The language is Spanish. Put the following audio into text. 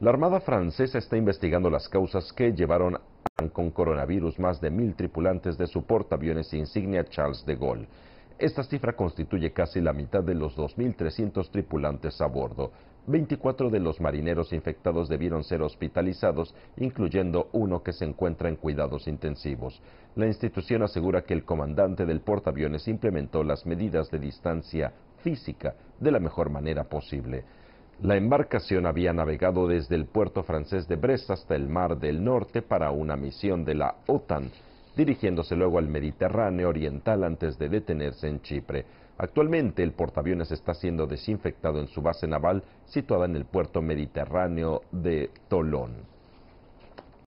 La Armada francesa está investigando las causas que llevaron a con coronavirus más de mil tripulantes de su portaaviones insignia Charles de Gaulle. Esta cifra constituye casi la mitad de los 2.300 tripulantes a bordo. 24 de los marineros infectados debieron ser hospitalizados, incluyendo uno que se encuentra en cuidados intensivos. La institución asegura que el comandante del portaaviones implementó las medidas de distancia física de la mejor manera posible. La embarcación había navegado desde el puerto francés de Brest hasta el Mar del Norte para una misión de la OTAN, dirigiéndose luego al Mediterráneo Oriental antes de detenerse en Chipre. Actualmente el portaaviones está siendo desinfectado en su base naval situada en el puerto mediterráneo de Tolón.